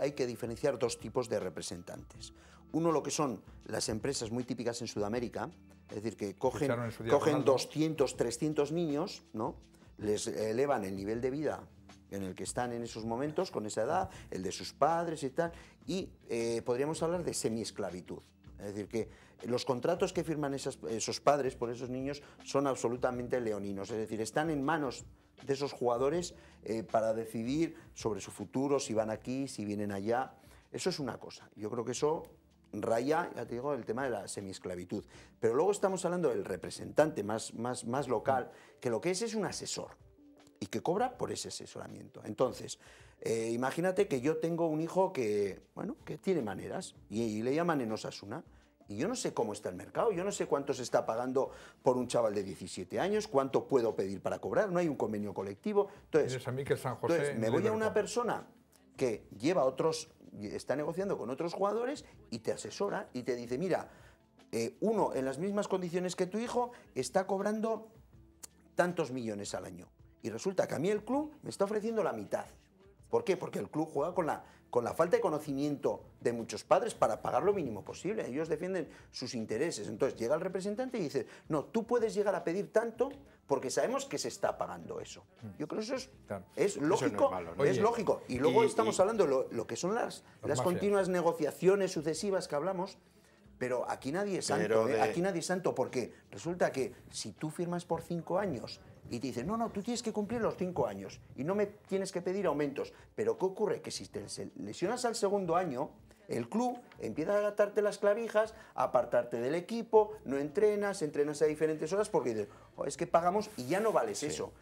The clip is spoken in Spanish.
Hay que diferenciar dos tipos de representantes. Uno, lo que son las empresas muy típicas en Sudamérica, es decir, que cogen, 200, 300 niños, ¿no? les elevan el nivel de vida en el que están en esos momentos, con esa edad, el de sus padres y tal, y eh, podríamos hablar de semiesclavitud. Es decir, que los contratos que firman esos padres por esos niños son absolutamente leoninos, es decir, están en manos de esos jugadores eh, para decidir sobre su futuro, si van aquí, si vienen allá. Eso es una cosa. Yo creo que eso raya, ya te digo, el tema de la semiesclavitud. Pero luego estamos hablando del representante más, más, más local, que lo que es es un asesor y que cobra por ese asesoramiento. Entonces, eh, imagínate que yo tengo un hijo que, bueno, que tiene maneras y, y le llaman en Osasuna. Y yo no sé cómo está el mercado, yo no sé cuánto se está pagando por un chaval de 17 años, cuánto puedo pedir para cobrar, no hay un convenio colectivo. Entonces, me voy a una persona que lleva otros, está negociando con otros jugadores y te asesora y te dice, mira, eh, uno en las mismas condiciones que tu hijo está cobrando tantos millones al año. Y resulta que a mí el club me está ofreciendo la mitad. ¿Por qué? Porque el club juega con la, con la falta de conocimiento de muchos padres para pagar lo mínimo posible. Ellos defienden sus intereses. Entonces llega el representante y dice, no, tú puedes llegar a pedir tanto porque sabemos que se está pagando eso. Yo creo que eso es, lógico. es, lógico. Y luego estamos hablando de lo, que son las, las continuas negociaciones sucesivas que hablamos. Pero aquí nadie es santo, ¿eh? aquí nadie es santo, porque resulta que si tú firmas por cinco años y te dicen, no, no, tú tienes que cumplir los cinco años y no me tienes que pedir aumentos. Pero ¿qué ocurre? Que si te lesionas al segundo año, el club empieza a atarte las clavijas, a apartarte del equipo, no entrenas, entrenas a diferentes horas porque dices, oh, es que pagamos y ya no vales eso.